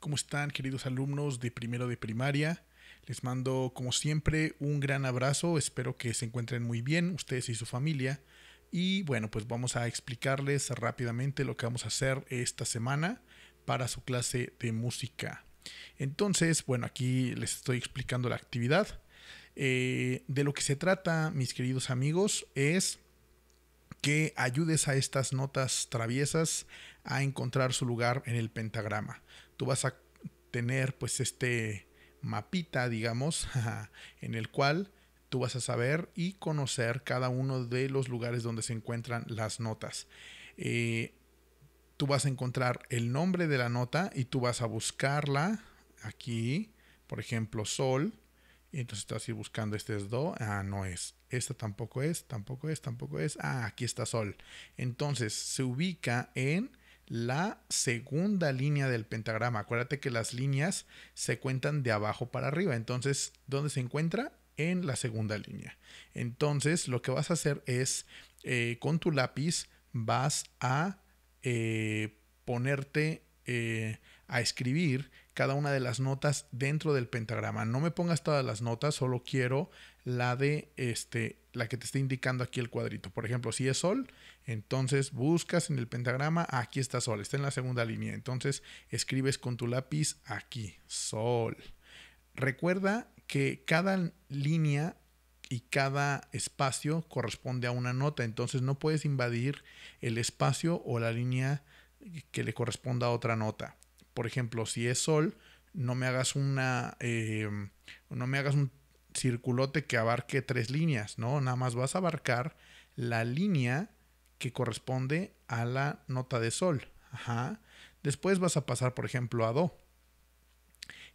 ¿Cómo están queridos alumnos de primero de primaria? Les mando como siempre un gran abrazo, espero que se encuentren muy bien ustedes y su familia. Y bueno, pues vamos a explicarles rápidamente lo que vamos a hacer esta semana para su clase de música. Entonces, bueno, aquí les estoy explicando la actividad. Eh, de lo que se trata, mis queridos amigos, es que ayudes a estas notas traviesas a encontrar su lugar en el pentagrama. Tú vas a tener pues este mapita, digamos, en el cual tú vas a saber y conocer cada uno de los lugares donde se encuentran las notas. Eh, tú vas a encontrar el nombre de la nota y tú vas a buscarla aquí, por ejemplo, sol. Y entonces estás ir buscando este es do, ah, no es. Esta tampoco es, tampoco es, tampoco es. Ah, aquí está sol. Entonces se ubica en la segunda línea del pentagrama. Acuérdate que las líneas se cuentan de abajo para arriba. Entonces, ¿dónde se encuentra? En la segunda línea. Entonces, lo que vas a hacer es, eh, con tu lápiz, vas a eh, ponerte eh, a escribir cada una de las notas dentro del pentagrama. No me pongas todas las notas, solo quiero la de este, la que te está indicando aquí el cuadrito. Por ejemplo, si es sol, entonces buscas en el pentagrama, aquí está sol, está en la segunda línea. Entonces escribes con tu lápiz aquí, sol. Recuerda que cada línea y cada espacio corresponde a una nota, entonces no puedes invadir el espacio o la línea que le corresponda a otra nota. Por ejemplo, si es sol, no me hagas una. Eh, no me hagas un circulote que abarque tres líneas, ¿no? Nada más vas a abarcar la línea que corresponde a la nota de sol. Ajá. Después vas a pasar, por ejemplo, a do.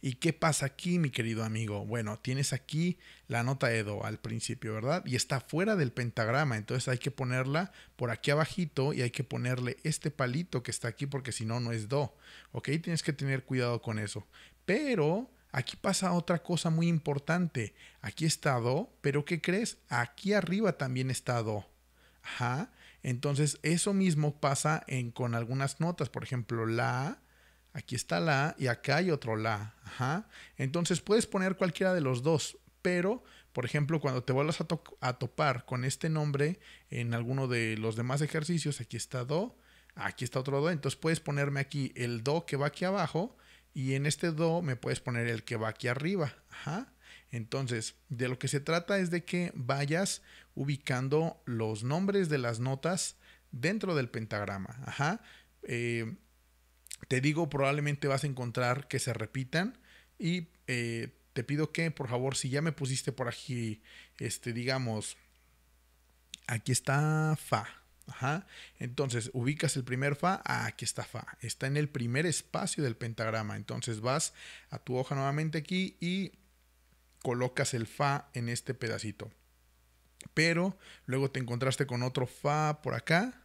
¿Y qué pasa aquí, mi querido amigo? Bueno, tienes aquí la nota de do al principio, ¿verdad? Y está fuera del pentagrama, entonces hay que ponerla por aquí abajito y hay que ponerle este palito que está aquí porque si no, no es Do, ¿ok? Tienes que tener cuidado con eso. Pero aquí pasa otra cosa muy importante. Aquí está Do, pero ¿qué crees? Aquí arriba también está Do. Ajá. Entonces, eso mismo pasa en, con algunas notas, por ejemplo, la, Aquí está la y acá hay otro la. Ajá. Entonces puedes poner cualquiera de los dos, pero por ejemplo, cuando te vuelvas a, topar con este nombre en alguno de los demás ejercicios, aquí está do, aquí está otro do, entonces puedes ponerme aquí el do que va aquí abajo y en este do me puedes poner el que va aquí arriba. Ajá. Entonces, de lo que se trata es de que vayas ubicando los nombres de las notas dentro del pentagrama. Ajá. Eh, te digo, probablemente vas a encontrar que se repitan y eh, te pido que, por favor, si ya me pusiste por aquí, este, digamos, aquí está fa. Ajá. Entonces, ubicas el primer fa, ah, aquí está fa. Está en el primer espacio del pentagrama. Entonces, vas a tu hoja nuevamente aquí y colocas el fa en este pedacito. Pero luego te encontraste con otro fa por acá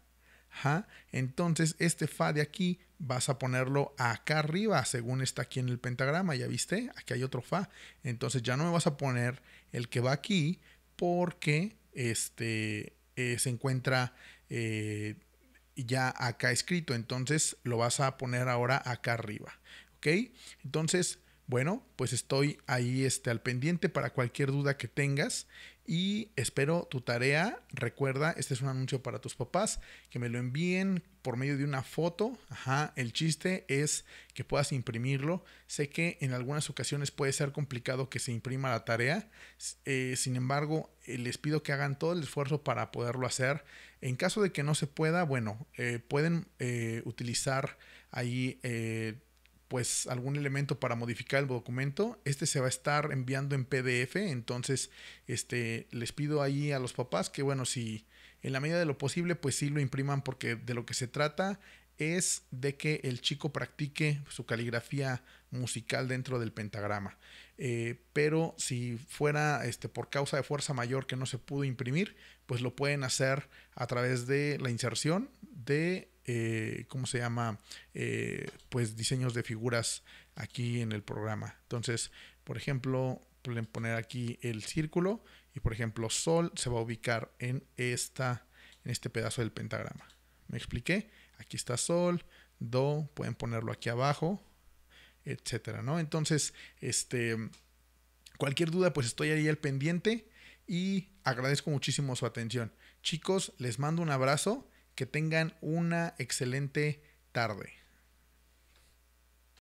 entonces este fa de aquí vas a ponerlo acá arriba, según está aquí en el pentagrama, ¿ya viste? Aquí hay otro fa. Entonces ya no me vas a poner el que va aquí porque este, eh, se encuentra... Eh, ya acá escrito entonces lo vas a poner ahora acá arriba ok entonces bueno, pues estoy ahí este, al pendiente para cualquier duda que tengas y espero tu tarea. Recuerda, este es un anuncio para tus papás, que me lo envíen por medio de una foto. Ajá, el chiste es que puedas imprimirlo. Sé que en algunas ocasiones puede ser complicado que se imprima la tarea. Eh, sin embargo, eh, les pido que hagan todo el esfuerzo para poderlo hacer. En caso de que no se pueda, bueno, eh, pueden utilizar ahí pues algún elemento para modificar el documento. Este se va a estar enviando en PDF, entonces este, les pido ahí a los papás que bueno, si en la medida de lo posible, pues sí lo impriman porque de lo que se trata es de que el chico practique su caligrafía musical dentro del pentagrama. Eh, pero si fuera este, por causa de fuerza mayor que no se pudo imprimir, pues lo pueden hacer a través de la inserción de eh, ¿cómo se llama? Eh, pues diseños de figuras aquí en el programa. Entonces, por ejemplo, pueden poner aquí el círculo y por ejemplo Sol se va a ubicar en, esta, en este pedazo del pentagrama. ¿Me expliqué? Aquí está Sol, Do, pueden ponerlo aquí abajo, etcétera, ¿no? Entonces, este, cualquier duda, pues estoy ahí al pendiente y agradezco muchísimo su atención. Chicos, les mando un abrazo que tengan una excelente tarde.